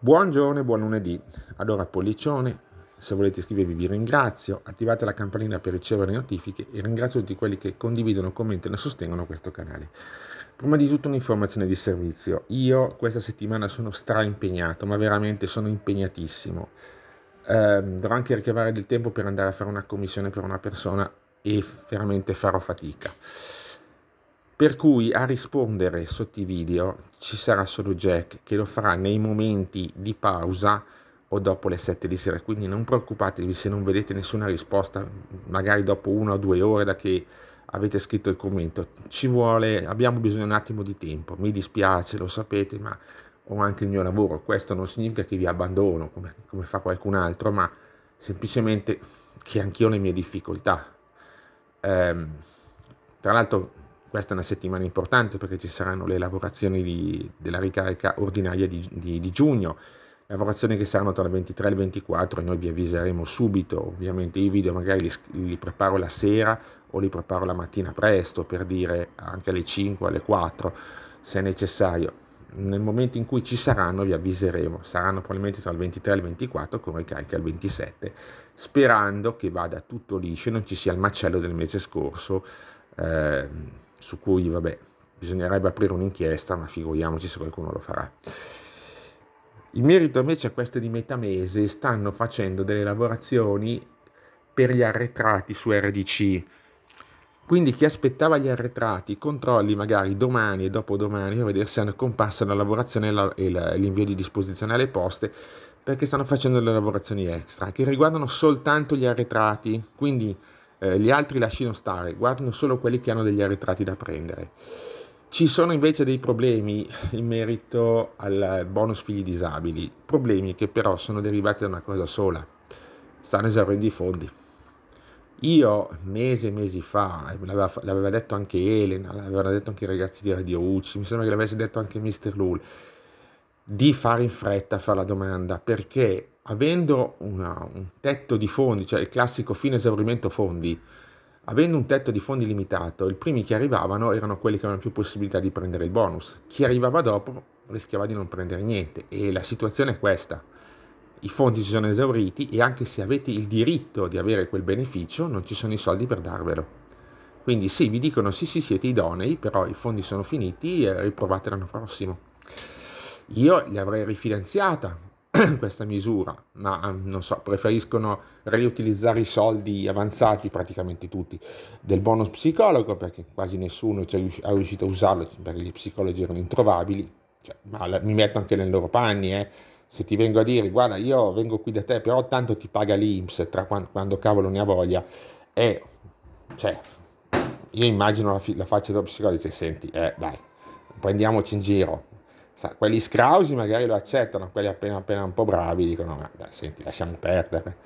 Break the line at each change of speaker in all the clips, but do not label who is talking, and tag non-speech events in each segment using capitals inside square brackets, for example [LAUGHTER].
Buongiorno e buon lunedì. Allora, pollicione, se volete iscrivervi vi ringrazio, attivate la campanella per ricevere notifiche e ringrazio tutti quelli che condividono, commentano e sostengono questo canale. Prima di tutto un'informazione di servizio. Io questa settimana sono straimpegnato, ma veramente sono impegnatissimo. Eh, dovrò anche ricavare del tempo per andare a fare una commissione per una persona e veramente farò fatica. Per cui a rispondere sotto i video ci sarà solo Jack che lo farà nei momenti di pausa o dopo le 7 di sera, quindi non preoccupatevi se non vedete nessuna risposta, magari dopo una o due ore da che avete scritto il commento, ci vuole, abbiamo bisogno di un attimo di tempo, mi dispiace, lo sapete, ma ho anche il mio lavoro, questo non significa che vi abbandono come, come fa qualcun altro, ma semplicemente che anch'io ho le mie difficoltà. Ehm, tra l'altro questa è una settimana importante perché ci saranno le lavorazioni di, della ricarica ordinaria di, di, di giugno, lavorazioni che saranno tra il 23 e il 24 e noi vi avviseremo subito. Ovviamente i video magari li, li, preparo la sera o li preparo la mattina presto per dire anche alle 5, alle 4 se necessario. Nel momento in cui ci saranno vi avviseremo, saranno probabilmente tra il 23 e il 24 con ricarica il 27, sperando che vada tutto liscio e non ci sia il macello del mese scorso. Eh, su cui, vabbè, bisognerebbe aprire un'inchiesta, ma figuriamoci se qualcuno lo farà. In merito invece a queste di metà mese, stanno facendo delle lavorazioni per gli arretrati su RDC. Quindi chi aspettava gli arretrati, controlli magari domani e dopodomani a vedere se hanno comparsa la lavorazione e l'invio di disposizione alle poste, perché stanno facendo le lavorazioni extra che riguardano soltanto gli arretrati. Quindi eh, gli altri lasciano stare, guardano solo quelli che hanno degli arretrati da prendere. Ci sono invece dei problemi in merito al bonus figli disabili, problemi che però sono derivati da una cosa sola, stanno esaurendo i fondi. Io mesi e mesi fa, l'aveva, l'aveva detto anche Elena, l'avevano detto anche i ragazzi di Radio UCI, mi sembra che l'avesse detto anche Mr. Lul, di fare in fretta a fare la domanda perché avendo una, un tetto di fondi, cioè il classico fine esaurimento fondi, avendo un tetto di fondi limitato, i primi che arrivavano erano quelli che avevano più possibilità di prendere il bonus. Chi arrivava dopo rischiava di non prendere niente e la situazione è questa. I fondi si sono esauriti e anche se avete il diritto di avere quel beneficio, non ci sono i soldi per darvelo. Quindi sì, vi dicono sì, sì, siete idonei, però i fondi sono finiti, riprovate l'anno prossimo. Io gli avrei rifinanziata [CLEARS THROAT] questa misura, ma mm, non so, preferiscono riutilizzare i soldi avanzati, praticamente tutti, del bonus psicologo, perché quasi nessuno è riuscito a usarlo, perché gli psicologi erano introvabili, cioè, ma mi metto anche nei loro panni, eh. Se ti vengo a dire, guarda, io vengo qui da te, però tanto ti paga l'Inps tra quando, quando cavolo ne ha voglia, e, cioè, io immagino la, la faccia dello psicologo e dice, senti, eh, dai, prendiamoci in giro, sa, quelli scrausi magari lo accettano, quelli appena appena un po' bravi dicono, ma beh, senti, lasciamo perdere.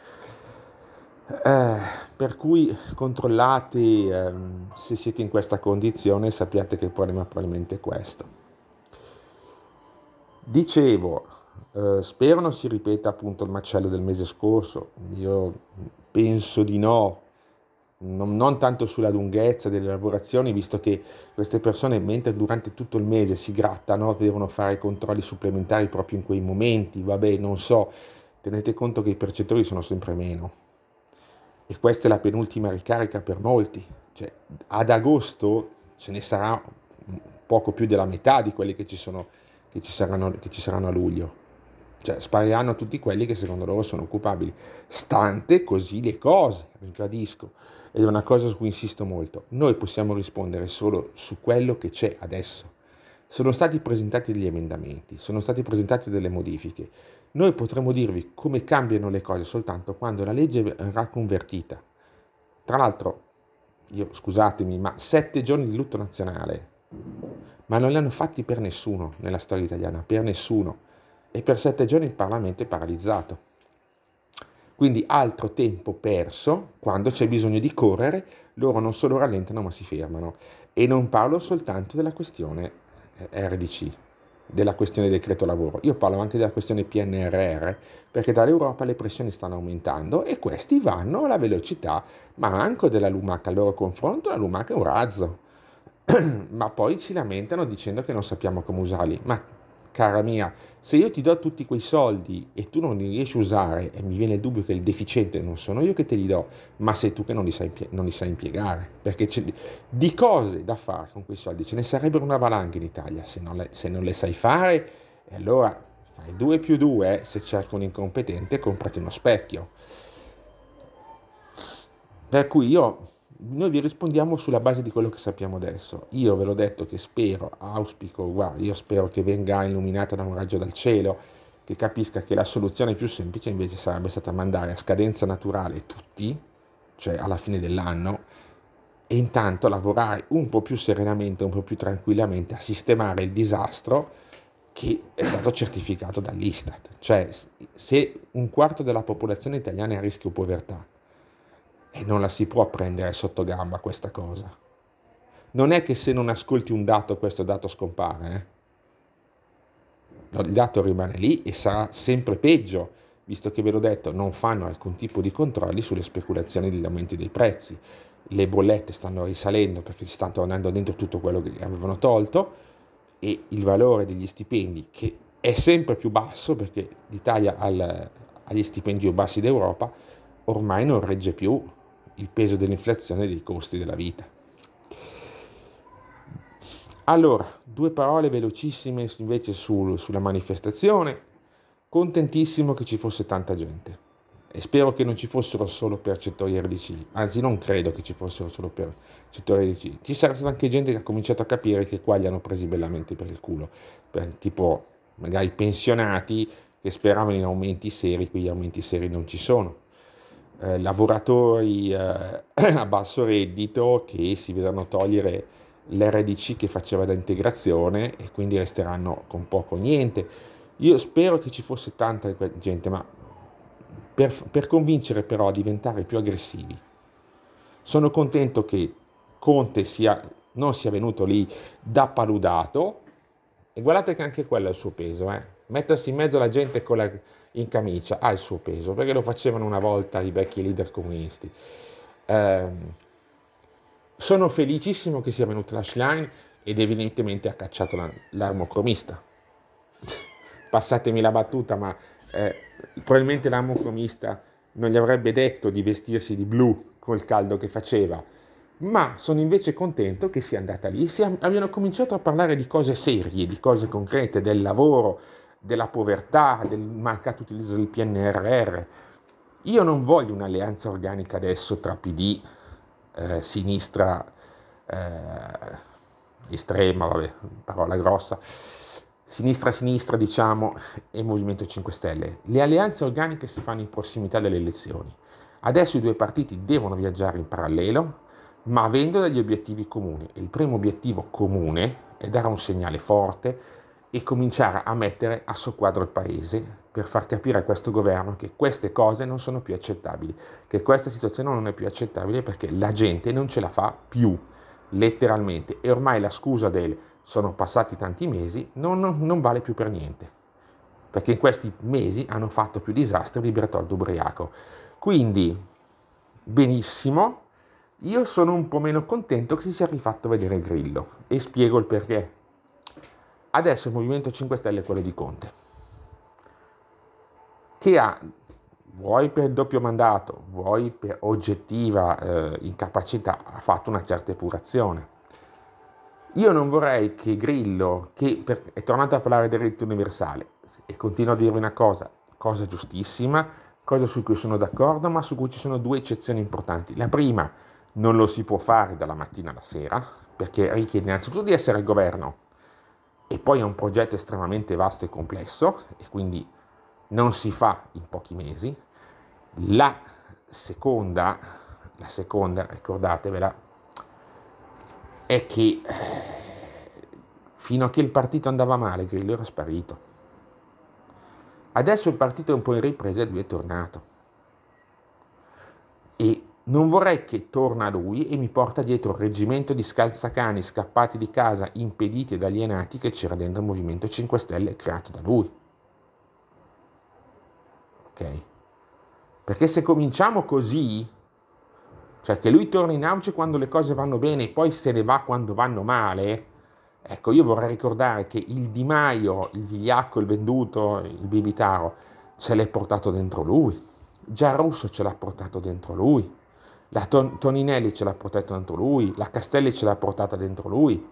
Eh, per cui controllati eh, se siete in questa condizione sappiate che il problema probabilmente è questo. Dicevo, eh, spero non si ripeta appunto il macello del mese scorso, io penso di no, non, non, tanto sulla lunghezza delle lavorazioni, visto che queste persone, mentre durante tutto il mese si grattano, devono fare controlli supplementari proprio in quei momenti, vabbè, non so, tenete conto che i percettori sono sempre meno. E questa è la penultima ricarica per molti, cioè, ad agosto ce ne sarà poco più della metà di quelli che ci, sono, che ci, saranno, che ci saranno a luglio cioè spariranno tutti quelli che secondo loro sono occupabili. Stante così le cose, ribadisco ed è una cosa su cui insisto molto, noi possiamo rispondere solo su quello che c'è adesso. Sono stati presentati degli emendamenti, sono state presentate delle modifiche. Noi potremmo dirvi come cambiano le cose soltanto quando la legge verrà convertita. Tra l'altro, io, scusatemi, ma sette giorni di lutto nazionale, ma non li hanno fatti per nessuno nella storia italiana, per nessuno. E per sette giorni il Parlamento è paralizzato. Quindi altro tempo perso, quando c'è bisogno di correre, loro non solo rallentano ma si fermano. E non parlo soltanto della questione eh, RDC, della questione decreto lavoro, io parlo anche della questione PNRR, perché dall'Europa le pressioni stanno aumentando e questi vanno alla velocità, ma anche della lumaca al loro confronto, la lumaca è un razzo. [CLEARS THROAT] ma poi si lamentano dicendo che non sappiamo come usarli, ma cara mia, se io ti do tutti quei soldi e tu non li riesci a usare e mi viene il dubbio che il deficiente non sono io che te li do, ma sei tu che non li sai, non li sai impiegare, perché di cose da fare con quei soldi ce ne sarebbero una valanga in Italia, se non le, se non le sai fare, allora fai 2 più 2, eh. se cerca un incompetente comprati uno specchio. Per cui io noi vi rispondiamo sulla base di quello che sappiamo adesso. Io ve l'ho detto che spero, auspico, guarda, io spero che venga illuminata da un raggio dal cielo, che capisca che la soluzione più semplice invece sarebbe stata mandare a scadenza naturale tutti, cioè alla fine dell'anno, e intanto lavorare un po' più serenamente, un po' più tranquillamente a sistemare il disastro che è stato certificato dall'Istat. Cioè, se un quarto della popolazione italiana è a rischio povertà, e non la si può prendere sotto gamba questa cosa. Non è che se non ascolti un dato questo dato scompare. Eh? Il dato rimane lì e sarà sempre peggio, visto che ve l'ho detto, non fanno alcun tipo di controlli sulle speculazioni degli aumenti dei prezzi. Le bollette stanno risalendo perché si stanno tornando dentro tutto quello che avevano tolto e il valore degli stipendi che è sempre più basso perché l'Italia ha gli stipendi più bassi d'Europa ormai non regge più il peso dell'inflazione e dei costi della vita. Allora, due parole velocissime invece sul, sulla manifestazione. Contentissimo che ci fosse tanta gente e spero che non ci fossero solo percettori RDC, anzi non credo che ci fossero solo percettori RDC. Ci sarà stata anche gente che ha cominciato a capire che qua li hanno presi bellamente per il culo, per, tipo magari pensionati che speravano in aumenti seri, qui gli aumenti seri non ci sono eh, lavoratori eh, [CLEARS THROAT] a basso reddito che si vedranno togliere l'RDC che faceva da integrazione e quindi resteranno con poco o niente. Io spero che ci fosse tanta gente, ma per, per convincere però a diventare più aggressivi, sono contento che Conte sia, non sia venuto lì da paludato e guardate che anche quello ha il suo peso, eh? mettersi in mezzo alla gente con la in camicia ha il suo peso, perché lo facevano una volta i vecchi leader comunisti. Eh, sono felicissimo che sia venuta la Schlein ed evidentemente ha cacciato la, l'armocromista. [LAUGHS] Passatemi la battuta, ma eh, probabilmente l'armocromista non gli avrebbe detto di vestirsi di blu col caldo che faceva, ma sono invece contento che sia andata lì e abbiano cominciato a parlare di cose serie, di cose concrete, del lavoro, della povertà, del mancato utilizzo del PNRR. Io non voglio un'alleanza organica adesso tra PD, eh, sinistra eh, estrema, vabbè, parola grossa, sinistra-sinistra diciamo e Movimento 5 Stelle. Le alleanze organiche si fanno in prossimità delle elezioni. Adesso i due partiti devono viaggiare in parallelo, ma avendo degli obiettivi comuni. Il primo obiettivo comune è dare un segnale forte e cominciare a mettere a soqquadro il paese per far capire a questo governo che queste cose non sono più accettabili, che questa situazione non è più accettabile perché la gente non ce la fa più, letteralmente. E ormai la scusa del sono passati tanti mesi non, non, non vale più per niente, perché in questi mesi hanno fatto più disastri di Bertoldo Ubriaco. Quindi, benissimo, io sono un po' meno contento che si sia rifatto vedere Grillo e spiego il perché Adesso il Movimento 5 Stelle è quello di Conte, che ha, vuoi per doppio mandato, vuoi per oggettiva eh, incapacità, ha fatto una certa epurazione. Io non vorrei che Grillo, che è tornato a parlare del diritto universale, e continuo a dirvi una cosa, cosa giustissima, cosa su cui sono d'accordo, ma su cui ci sono due eccezioni importanti. La prima, non lo si può fare dalla mattina alla sera, perché richiede innanzitutto di essere al governo, e poi è un progetto estremamente vasto e complesso e quindi non si fa in pochi mesi. La seconda, la seconda ricordatevela, è che fino a che il partito andava male Grillo era sparito. Adesso il partito è un po' in ripresa e lui è tornato. E non vorrei che torna lui e mi porta dietro il reggimento di scalzacani scappati di casa, impediti ed alienati che c'era dentro il Movimento 5 Stelle creato da lui. Ok? Perché se cominciamo così, cioè che lui torna in auge quando le cose vanno bene e poi se ne va quando vanno male, ecco, io vorrei ricordare che il Di Maio, il Vigliacco, il Venduto, il Bibitaro, ce l'è portato dentro lui. Già Russo ce l'ha portato dentro lui. La Ton- Toninelli ce l'ha portata dentro lui, la Castelli ce l'ha portata dentro lui.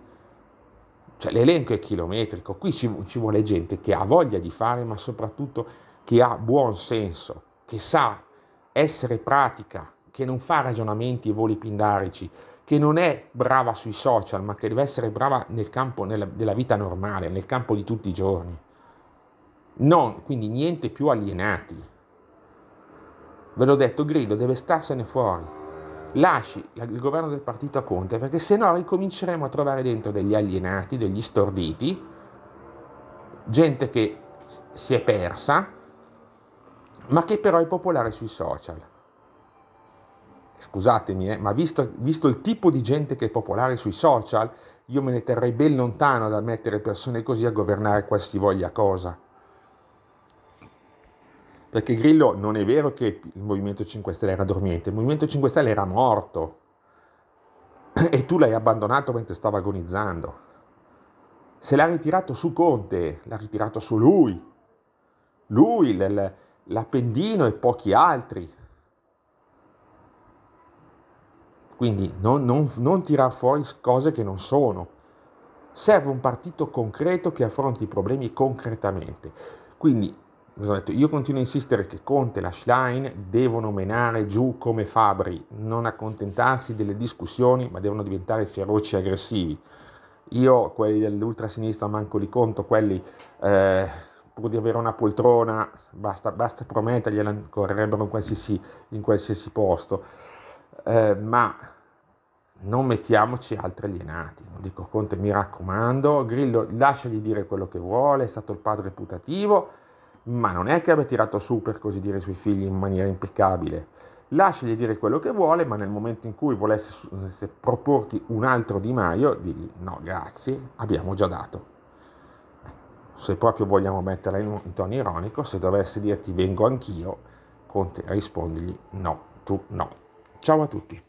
Cioè l'elenco è chilometrico, qui ci, ci vuole gente che ha voglia di fare, ma soprattutto che ha buon senso, che sa essere pratica, che non fa ragionamenti e voli pindarici, che non è brava sui social, ma che deve essere brava nel campo nella, della vita normale, nel campo di tutti i giorni. Non, quindi niente più alienati. Ve l'ho detto, Grillo deve starsene fuori lasci il governo del partito a Conte, perché se no ricominceremo a trovare dentro degli alienati, degli storditi, gente che si è persa, ma che però è popolare sui social. Scusatemi, eh, ma visto, visto il tipo di gente che è popolare sui social, io me ne terrei ben lontano dal mettere persone così a governare qualsivoglia cosa. Perché Grillo non è vero che il Movimento 5 Stelle era dormiente, il Movimento 5 Stelle era morto e tu l'hai abbandonato mentre stava agonizzando. Se l'ha ritirato su Conte, l'ha ritirato su lui, lui, l'Appendino e pochi altri. Quindi non, non, non tirare fuori cose che non sono. Serve un partito concreto che affronti i problemi concretamente. Quindi detto, io continuo a insistere che Conte e la Schlein devono menare giù come fabbri, non accontentarsi delle discussioni, ma devono diventare feroci e aggressivi. Io, quelli dell'ultrasinistra, manco li conto, quelli eh, pur di avere una poltrona, basta, basta promettergliela, correrebbero in qualsiasi, in qualsiasi posto. Eh, ma non mettiamoci altri alienati. Non dico Conte, mi raccomando, Grillo lasciagli dire quello che vuole, è stato il padre putativo ma non è che abbia tirato su, per così dire, i suoi figli in maniera impeccabile. Lasciagli dire quello che vuole, ma nel momento in cui volesse proporti un altro Di Maio, digli no, grazie, abbiamo già dato. Se proprio vogliamo metterla in un tono ironico, se dovesse dirti vengo anch'io, Conte rispondigli no, tu no. Ciao a tutti.